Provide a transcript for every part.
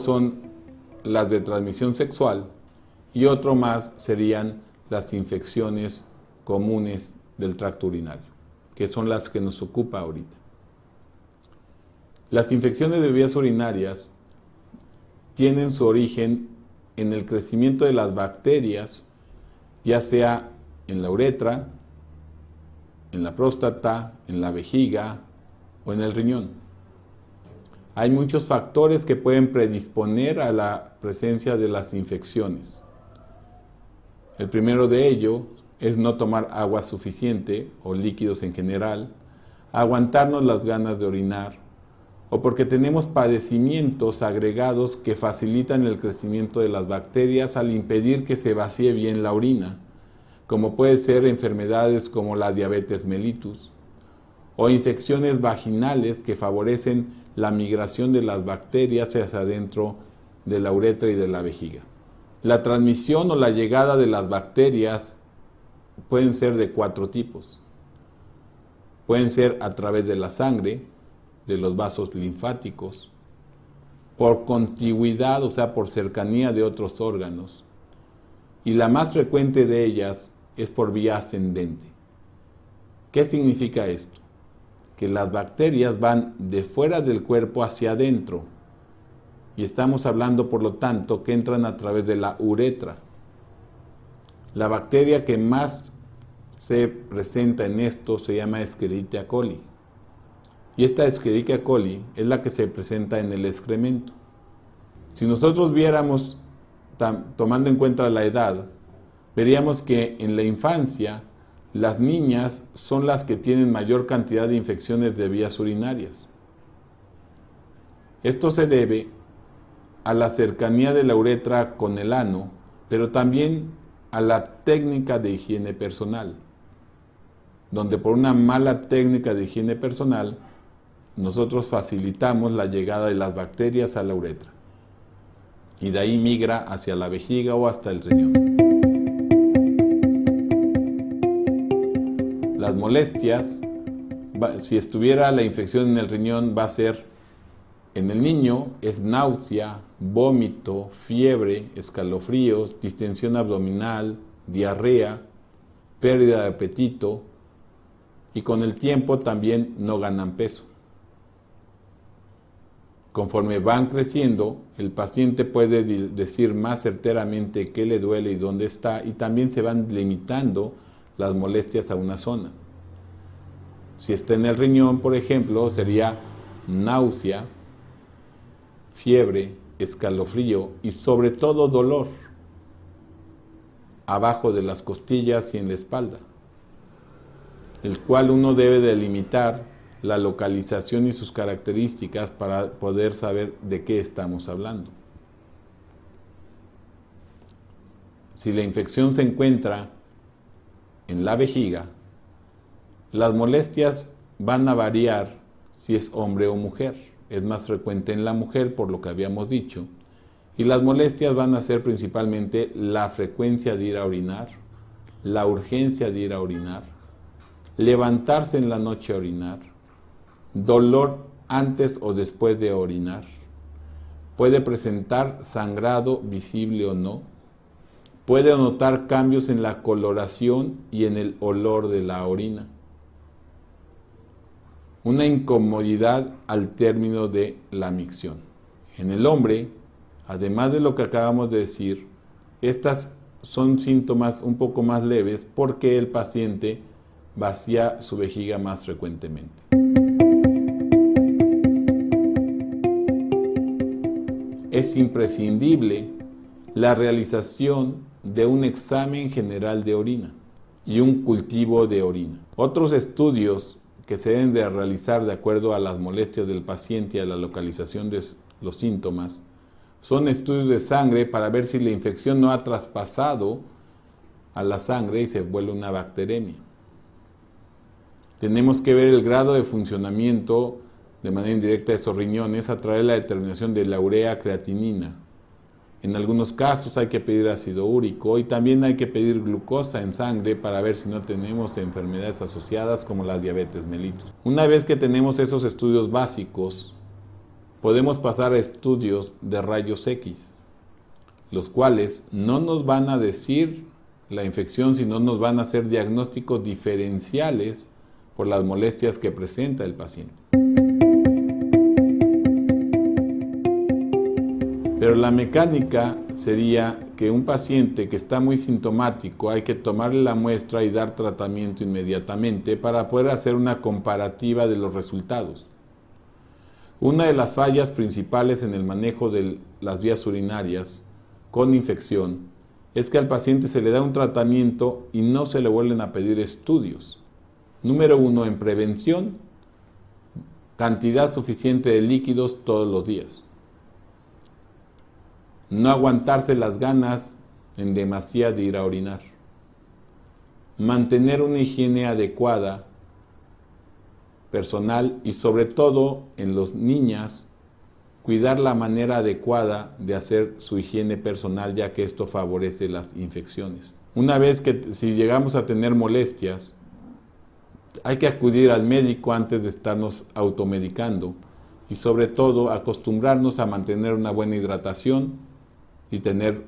son las de transmisión sexual y otro más serían las infecciones comunes del tracto urinario, que son las que nos ocupa ahorita. Las infecciones de vías urinarias tienen su origen en el crecimiento de las bacterias, ya sea en la uretra, en la próstata, en la vejiga o en el riñón. Hay muchos factores que pueden predisponer a la presencia de las infecciones. El primero de ello es no tomar agua suficiente o líquidos en general, aguantarnos las ganas de orinar o porque tenemos padecimientos agregados que facilitan el crecimiento de las bacterias al impedir que se vacíe bien la orina, como puede ser enfermedades como la diabetes mellitus, o infecciones vaginales que favorecen la migración de las bacterias hacia adentro de la uretra y de la vejiga. La transmisión o la llegada de las bacterias pueden ser de cuatro tipos. Pueden ser a través de la sangre, de los vasos linfáticos, por contigüidad, o sea, por cercanía de otros órganos. Y la más frecuente de ellas es por vía ascendente. ¿Qué significa esto? que las bacterias van de fuera del cuerpo hacia adentro. Y estamos hablando, por lo tanto, que entran a través de la uretra. La bacteria que más se presenta en esto se llama Escherichia coli. Y esta Escherichia coli es la que se presenta en el excremento. Si nosotros viéramos, tomando en cuenta la edad, veríamos que en la infancia las niñas son las que tienen mayor cantidad de infecciones de vías urinarias. Esto se debe a la cercanía de la uretra con el ano, pero también a la técnica de higiene personal, donde por una mala técnica de higiene personal nosotros facilitamos la llegada de las bacterias a la uretra y de ahí migra hacia la vejiga o hasta el riñón. las molestias, si estuviera la infección en el riñón, va a ser en el niño, es náusea, vómito, fiebre, escalofríos, distensión abdominal, diarrea, pérdida de apetito y con el tiempo también no ganan peso. Conforme van creciendo, el paciente puede decir más certeramente qué le duele y dónde está y también se van limitando las molestias a una zona. Si está en el riñón, por ejemplo, sería náusea, fiebre, escalofrío y sobre todo dolor abajo de las costillas y en la espalda, el cual uno debe delimitar la localización y sus características para poder saber de qué estamos hablando. Si la infección se encuentra en la vejiga, las molestias van a variar si es hombre o mujer. Es más frecuente en la mujer por lo que habíamos dicho. Y las molestias van a ser principalmente la frecuencia de ir a orinar, la urgencia de ir a orinar, levantarse en la noche a orinar, dolor antes o después de orinar. Puede presentar sangrado visible o no, puede notar cambios en la coloración y en el olor de la orina. Una incomodidad al término de la micción. En el hombre, además de lo que acabamos de decir, estas son síntomas un poco más leves porque el paciente vacía su vejiga más frecuentemente. Es imprescindible la realización de un examen general de orina y un cultivo de orina. Otros estudios que se deben de realizar de acuerdo a las molestias del paciente y a la localización de los síntomas son estudios de sangre para ver si la infección no ha traspasado a la sangre y se vuelve una bacteremia. Tenemos que ver el grado de funcionamiento de manera indirecta de esos riñones a través de la determinación de la urea creatinina, en algunos casos hay que pedir ácido úrico y también hay que pedir glucosa en sangre para ver si no tenemos enfermedades asociadas como la diabetes mellitus. Una vez que tenemos esos estudios básicos, podemos pasar a estudios de rayos X, los cuales no nos van a decir la infección, sino nos van a hacer diagnósticos diferenciales por las molestias que presenta el paciente. Pero la mecánica sería que un paciente que está muy sintomático hay que tomarle la muestra y dar tratamiento inmediatamente para poder hacer una comparativa de los resultados. Una de las fallas principales en el manejo de las vías urinarias con infección es que al paciente se le da un tratamiento y no se le vuelven a pedir estudios. Número uno, en prevención, cantidad suficiente de líquidos todos los días no aguantarse las ganas en demasía de ir a orinar, mantener una higiene adecuada, personal y sobre todo en los niñas, cuidar la manera adecuada de hacer su higiene personal ya que esto favorece las infecciones. Una vez que si llegamos a tener molestias, hay que acudir al médico antes de estarnos automedicando y sobre todo acostumbrarnos a mantener una buena hidratación y tener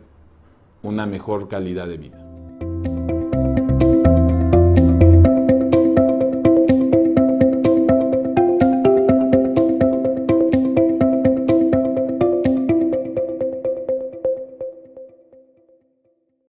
una mejor calidad de vida.